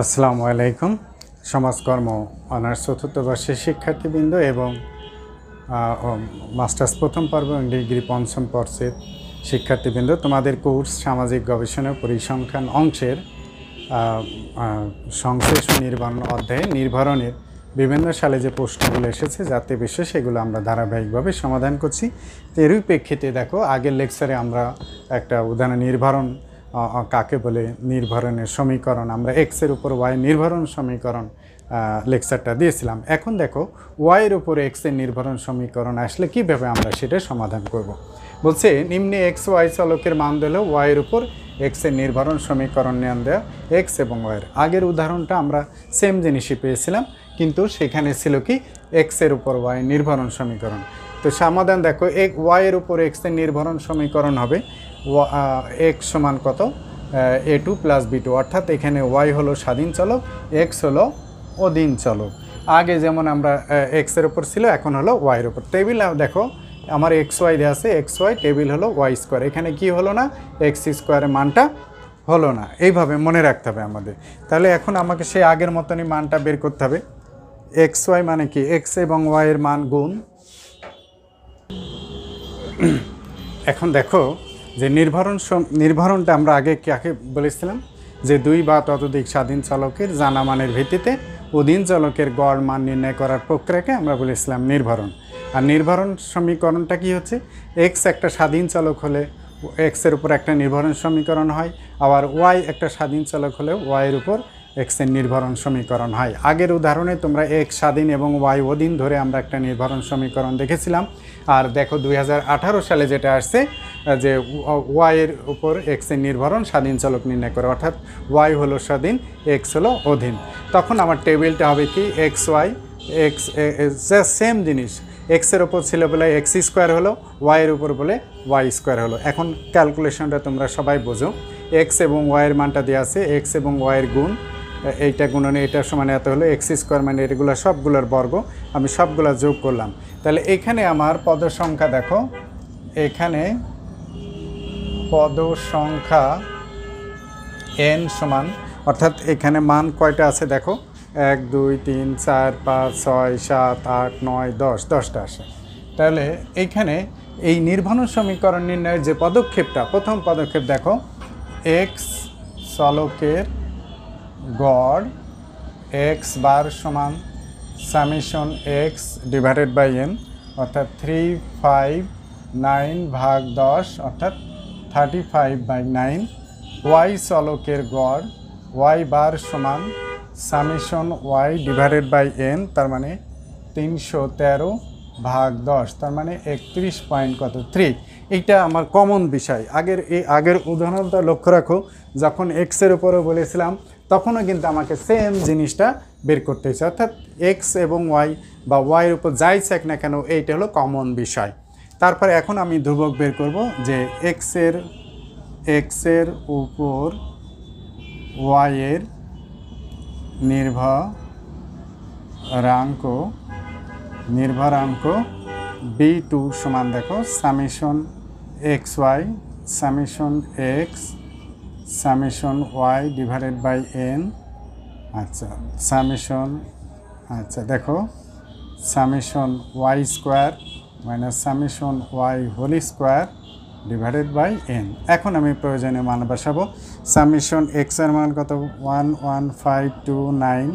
আসসালামু আলাইকুম সমাজকর্ম অনার্স চতুর্থ বর্ষের শিক্ষার্থীবৃন্দ এবং মাস্টার্স প্রথম পর্ব এবং ডিগ্রি পঞ্চম পর্ষের শিক্ষার্থীবৃন্দ তোমাদের কোর্স সামাজিক গবেষণা পরিসংখ্যান অংশের সংশ্লেষ নির্বাণ অধ্যায়ে নির্ভরণের বিভিন্ন সালে যে প্রশ্নগুলো এসেছে যাতে বিশ্ব সেগুলো আমরা ধারাবাহিকভাবে সমাধান করছি এরই প্রেক্ষিতে দেখো আগের লেকচারে আমরা একটা উদাহরণ নির্ভরণ কাকে বলে নির্ভরণের সমীকরণ আমরা এক্সের উপর ওয়াই নির্ভরণ সমীকরণ লেকচারটা দিয়েছিলাম এখন দেখো ওয়াইয়ের উপর এক্সের নির্ভরণ সমীকরণ আসলে কীভাবে আমরা সেটা সমাধান করব। বলছে নিম্নে এক্স ওয়াই চালকের মান দিলে ওয়াইয়ের উপর এক্সের নির্ভরণ সমীকরণ নিয়ে দেওয়া এক্স এবং ওয়াইয়ের আগের উদাহরণটা আমরা সেম জিনিসই পেয়েছিলাম কিন্তু সেখানে ছিল কি এক্সের উপর ওয়াই নির্ভরণ সমীকরণ তো সমাধান দেখো এক ওয়াইয়ের উপর এক্সের নির্ভরণ সমীকরণ হবে এক্স সমান কত A two plus B two অর্থাৎ এখানে ওয়াই হলো স্বাধীন চলক এক্স হলো অধীন চলক আগে যেমন আমরা এক্সের ওপর ছিল এখন হলো ওয়াইয়ের ওপর টেবিল দেখো আমার এক্স ওয়াই দেওয়া আছে এক্স ওয়াই টেবিল হলো ওয়াই স্কোয়ার এখানে কি হলো না এক্স স্কোয়ারের মানটা হলো না এইভাবে মনে রাখতে হবে আমাদের তাহলে এখন আমাকে সেই আগের মতনই মানটা বের করতে হবে এক্স ওয়াই মানে কি এক্স এবং ওয়াইয়ের মান গুণ এখন দেখো যে নির্ভরণ নির্ভরণটা আমরা আগে কাকে বলেছিলাম যে দুই বা ততোধিক স্বাধীন চালকের জানা মানের ভিত্তিতে অধীন চালকের গড় মান নির্ণয় করার প্রক্রিয়াকে আমরা বলেছিলাম নির্ভরণ আর নির্ভরণ সমীকরণটা কি হচ্ছে এক্স একটা স্বাধীন চালক হলে এক্সের উপর একটা নির্ভরণ সমীকরণ হয় আবার ওয়াই একটা স্বাধীন চালক হলে ওয়াইয়ের উপর এক্সের নির্ভরণ সমীকরণ হয় আগের উদাহরণে তোমরা এক স্বাধীন এবং ওয়াই অধীন ধরে আমরা একটা নির্ভরণ সমীকরণ দেখেছিলাম আর দেখো দুই সালে যেটা আসছে যে ওয়াইয়ের উপর এক্সের নির্ভরণ স্বাধীন চলক নির্ণয় করে অর্থাৎ ওয়াই হলো স্বাধীন এক্স হলো অধীন তখন আমার টেবিলটা হবে কি এক্স ওয়াই এক্স সেম জিনিস এক্সের ওপর ছিল বলে এক্স স্কোয়ার হলো ওয়াইয়ের উপর বলে ওয়াই স্কোয়ার হলো এখন ক্যালকুলেশনটা তোমরা সবাই বোঝো এক্স এবং ওয়াইয়ের মানটা দেওয়া আছে এক্স এবং ওয়াইয়ের গুণ এইটা গুণনে এটা সমান এত হলো এক্স স্কোয়ার মানে এগুলো সবগুলোর বর্গ আমি সবগুলো যোগ করলাম তাহলে এখানে আমার পদ সংখ্যা দেখো এখানে পদ সংখ্যা এন সমান অর্থাৎ এখানে মান কয়টা আছে দেখো এক দুই তিন চার পাঁচ ছয় সাত আট নয় দশ দশটা আসে তাহলে এইখানে এই নির্ভন সমীকরণ নির্ণয়ের যে পদক্ষেপটা প্রথম পদক্ষেপ দেখো এক্স চলকের গড় এক্স বার সমান summation X divided by N অর্থাৎ থ্রি ফাইভ নাইন ভাগ দশ অর্থাৎ thirty five by nine Y চলকের গড় ওয়াই বার সমান summation Y divided by N তার মানে তিনশো তেরো ভাগ দশ তার মানে একত্রিশ পয়েন্ট কত থ্রি এইটা আমার কমন বিষয় আগের এই আগের উদাহরণটা লক্ষ্য রাখো যখন এক্সের উপরে বলেছিলাম তখনও কিন্তু আমাকে সেম জিনিসটা বের করতে হয়েছে অর্থাৎ এক্স এবং ওয়াই বা ওয়াইয়ের উপর যাই চাক না কেন এইটা হলো কমন বিষয় তারপর এখন আমি ধ্রুবক বের করব যে এক্সের এক্সের উপর ওয়াইয়ের নির্ভরাঙ্ক নির্ভরাঙ্ক বি টু সমান দেখো summation X Y summation X summation Y divided by N আচ্ছা সামেশন আচ্ছা দেখো summation Y square minus summation Y whole square divided by N এখন আমি প্রয়োজনীয় মান বসাবো সামেশন এক্স এর মান কত one one five two nine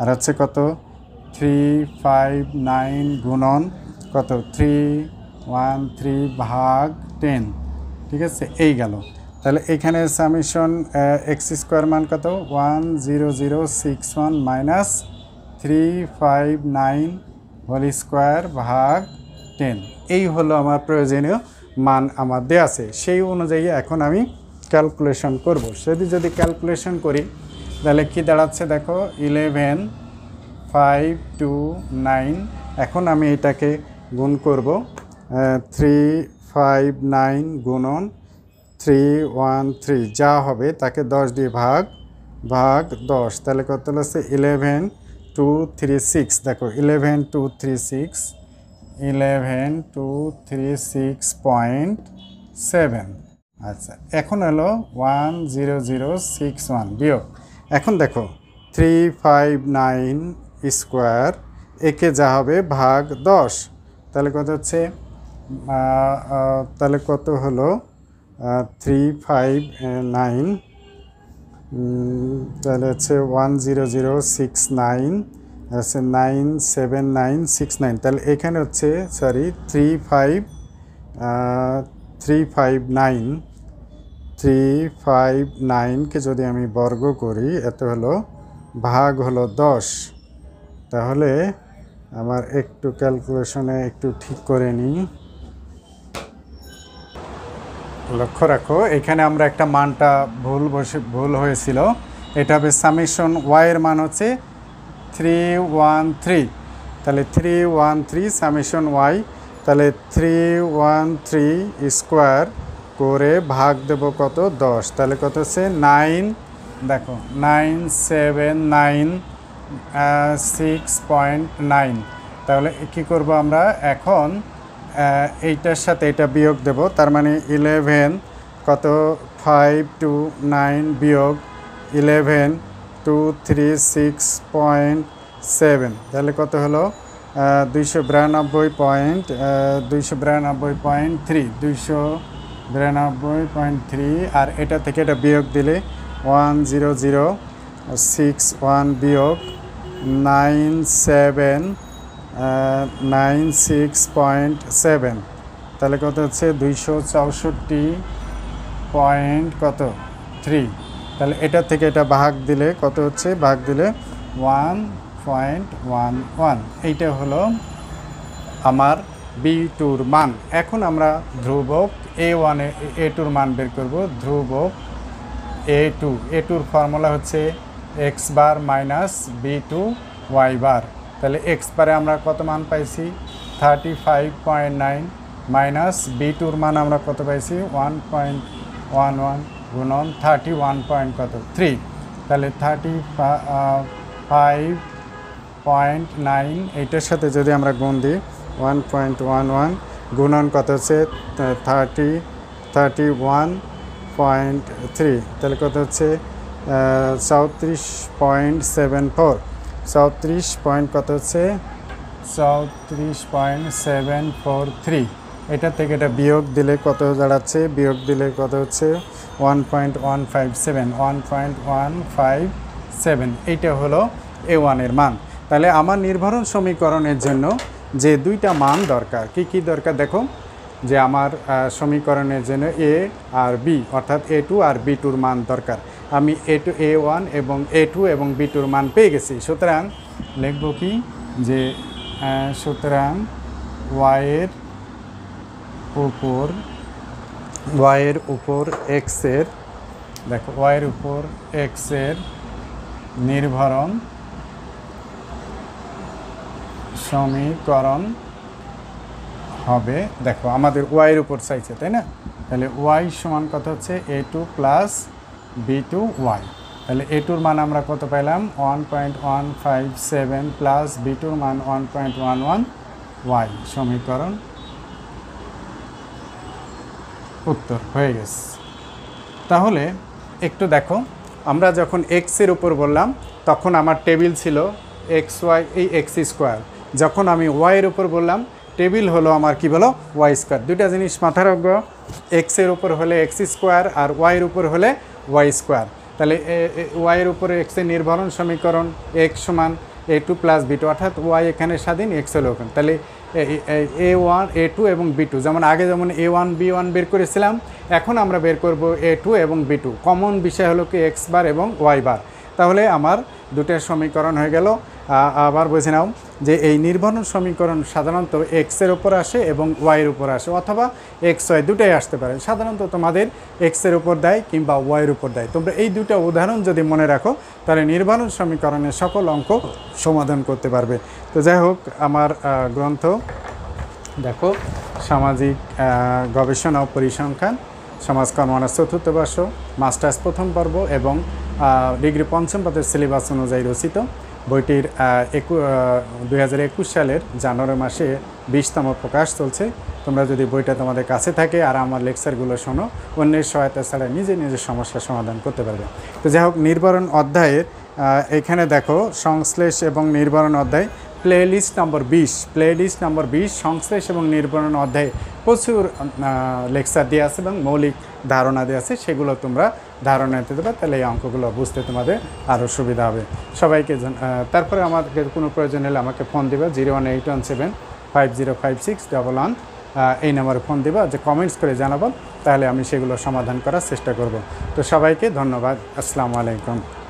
আর হচ্ছে কত থ্রি ফাইভ নাইন গুণন কত থ্রি ওয়ান থ্রি ভাগ টেন ঠিক আছে এই গেল তাহলে এখানে সামিশন এক্স স্কোয়ার মান কত one zero zero six one minus three five nine whole square ভাগ টেন এই হলো আমার প্রয়োজনীয় মান আমার দেয়া আছে সেই অনুযায়ী এখন আমি ক্যালকুলেশন করব সেটি যদি ক্যালকুলেশন করি তাহলে কি দাঁড়াচ্ছে দেখো ইলেভেন ফাইভ টু নাইন এখন আমি এটাকে গুণ করব থ্রি ফাইভ নাইন গুণন থ্রি ওয়ান থ্রি যা হবে তাকে দশ দিয়ে ভাগ ভাগ দশ তাহলে কত আছে ইলেভেন টু থ্রি সিক্স দেখো eleven two three six eleven two three six point seven আচ্ছা এখন হলো one zero zero six one বিয়োগ এখন দেখো থ্রি ফাইভ নাইন স্কোয়ার একে যা হবে ভাগ দশ তাহলে কত হচ্ছে তাহলে কত হলো থ্রি ফাইভ নাইন তাহলে হচ্ছে one zero zero six nine হচ্ছে nine seven nine six nine তাহলে এখানে হচ্ছে sorry three five three five nine three five নাইনকে যদি আমি বর্গ করি এত হলো ভাগ হলো দশ তাহলে আমার একটু ক্যালকুলেশনে একটু ঠিক করে নিই লক্ষ্য রাখো এখানে আমরা একটা মানটা ভুল বসে ভুল হয়েছিল এটা হবে সামিশন ওয়াইয়ের মান হচ্ছে থ্রি ওয়ান থ্রি তাহলে three one three summation Y তাহলে থ্রি ওয়ান থ্রি স্কোয়ার করে ভাগ দেব কত দশ তাহলে কত হচ্ছে নাইন দেখো nine seven nine six point nine তাহলে কী করবো আমরা এখন এইটার সাথে এটা বিয়োগ দেব তার মানে ইলেভেন কত ফাইভ টু নাইন বিয়োগ eleven two three six point seven তাহলে কত হলো দুইশো বিরানব্বই পয়েন্ট দুইশো বিরানব্বই পয়েন্ট থ্রি দুইশো বিরানব্বই পয়েন্ট থ্রি আর এটা থেকে এটা বিয়োগ দিলে one zero zero six one বিয়োগ nine seven nine six point seven তাহলে কত হচ্ছে দুইশো চৌষট্টি পয়েন্ট কত থ্রি তাহলে এটা থেকে এটা ভাগ দিলে কত হচ্ছে ভাগ দিলে ওয়ান পয়েন্ট ওয়ান ওয়ান এইটা হলো আমার বি টুর মান এখন আমরা ধ্রুবক এ ওয়ানে এ টুর মান বের করব ধ্রুবক এ টু এ টুর ফর্মুলা হচ্ছে X bar minus B two Y bar তাহলে এক্স পারে আমরা কত মান পাইছি thirty five point nine minus B টুর মান আমরা কত পাইছি ওয়ান পয়েন্ট ওয়ান ওয়ান গুণন থার্টি ওয়ান পয়েন্ট কত থ্রি তাহলে থার্টি ফাইভ পয়েন্ট নাইন এইটার সাথে যদি আমরা গুণ দিই ওয়ান পয়েন্ট ওয়ান ওয়ান গুণন কত হচ্ছে thirty thirty one point three তাহলে কত হচ্ছে চৌত্রিশ পয়েন্ট সেভেন ফোর চৌত্রিশ পয়েন্ট কত হচ্ছে চৌত্রিশ পয়েন্ট সেভেন ফোর থ্রি এটা থেকে এটা বিয়োগ দিলে কত দাঁড়াচ্ছে বিয়োগ দিলে কত হচ্ছে one point one five seven one point one five seven এইটা হলো এ ওয়ানের মান তাহলে আমার নির্ভরণ সমীকরণের জন্য যে দুইটা মান দরকার কি কি দরকার দেখো যে আমার সমীকরণের জন্য এ আর বি অর্থাৎ এ টু আর বি টুর মান দরকার আমি এ টু এ ওয়ান এবং এ টু এবং বি টুর মান পেয়ে গেছি সুতরাং লিখব কি যে সুতরাং ওয়াইয়ের উপর ওয়াইয়ের উপর এক্সের দেখো ওয়াইয়ের উপর এক্সের নির্ভরণ সমীকরণ হবে দেখো আমাদের ওয়াইয়ের উপর চাইছে তাই না তাহলে ওয়াই সমান কত হচ্ছে A two plus B two Y তাহলে এ টুর মান আমরা কত পেলাম one point one five seven plus B টুর মান one point one one Y সমীকরণ উত্তর হয়ে গেছে তাহলে একটু দেখো আমরা যখন এক্সের উপর বললাম তখন আমার টেবিল ছিল এক্স ওয়াই এই এক্স স্কোয়ার যখন আমি ওয়াইয়ের উপর বললাম টেবিল হলো আমার কি বলো ওয়াই স্কোয়ার দুইটা জিনিস মাথা রাখবো এক্সের উপর হলে এক্স স্কোয়ার আর ওয়াইয়ের উপর হলে ওয়াই স্কোয়ার তাহলে ওয়াইয়ের উপরে এক্সের নির্ভরণ সমীকরণ এক্স সমান A two plus B two অর্থাৎ ওয়াই এখানে স্বাধীন এক্স হলো ওখানে তাহলে এ ওয়ান এ টু এবং বি টু যেমন আগে যেমন এ ওয়ান বি ওয়ান বের করেছিলাম এখন আমরা বের করব এ টু এবং বি টু কমন বিষয় হলো কি এক্স বার এবং ওয়াই বার তাহলে আমার দুটো সমীকরণ হয়ে গেল আবার বুঝে নাও যে এই নির্ভরণ সমীকরণ সাধারণত এক্সের উপর আসে এবং ওয়াইয়ের উপর আসে অথবা এক্স ওয়াই দুটাই আসতে পারে সাধারণত তোমাদের এক্সের উপর দেয় কিংবা ওয়াইয়ের উপর দেয় তোমরা এই দুটা উদাহরণ যদি মনে রাখো তাহলে নির্ভরণ সমীকরণের সকল অঙ্ক সমাধান করতে পারবে তো যাই হোক আমার গ্রন্থ দেখো সামাজিক গবেষণা ও পরিসংখ্যান সমাজকর্ম অনার্স চতুর্থ বর্ষ মাস্টার্স প্রথম পর্ব এবং ডিগ্রি পঞ্চম পদের সিলেবাস অনুযায়ী রচিত বইটির একু দুই সালের জানুয়ারি মাসে বিশতম প্রকাশ চলছে তোমরা যদি বইটা তোমাদের কাছে থাকে আর আমার লেকচারগুলো শোনো অন্যের সহায়তা ছাড়া নিজে নিজের সমস্যার সমাধান করতে পারবে তো যাই হোক নির্বারণ অধ্যায়ের এখানে দেখো সংশ্লেষ এবং নির্বরণ অধ্যায় প্লেলিস্ট নম্বর বিশ প্লেলিস্ট নম্বর বিশ সংশ্লেষ এবং নির্বরণ অধ্যায়ে প্রচুর লেকচার দেওয়া আছে এবং মৌলিক ধারণা দেওয়া আছে সেগুলো তোমরা ধারণা দিতে দেবে তাহলে এই অঙ্কগুলো বুঝতে তোমাদের আরও সুবিধা হবে সবাইকে তারপরে আমাকে কোনো প্রয়োজন হলে আমাকে ফোন দেবে zero one eight one seven five zero five six double one এই নাম্বারে ফোন দেবা যে কমেন্টস করে জানাবো তাহলে আমি সেগুলো সমাধান করার চেষ্টা করব তো সবাইকে ধন্যবাদ আসসালামু আলাইকুম